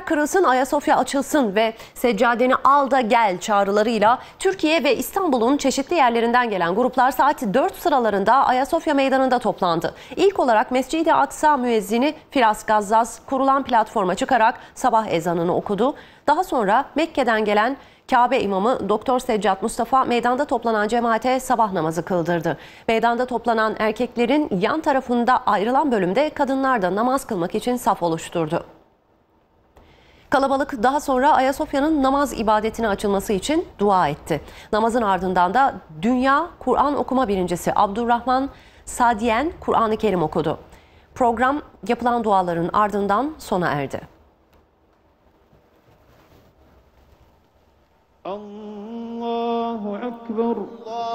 Barikatlar kırılsın, Ayasofya açılsın ve seccadeni al da gel çağrılarıyla Türkiye ve İstanbul'un çeşitli yerlerinden gelen gruplar saat 4 sıralarında Ayasofya Meydanı'nda toplandı. İlk olarak Mescid-i Aksa müezzini Firas Gazzaz kurulan platforma çıkarak sabah ezanını okudu. Daha sonra Mekke'den gelen Kabe imamı Doktor Seccat Mustafa meydanda toplanan cemaate sabah namazı kıldırdı. Meydanda toplanan erkeklerin yan tarafında ayrılan bölümde kadınlar da namaz kılmak için saf oluşturdu. Kalabalık daha sonra Ayasofya'nın namaz ibadetine açılması için dua etti. Namazın ardından da Dünya Kur'an Okuma Birincisi Abdurrahman Sadiyen Kur'an-ı Kerim okudu. Program yapılan duaların ardından sona erdi. Allahu Ekber. Allah.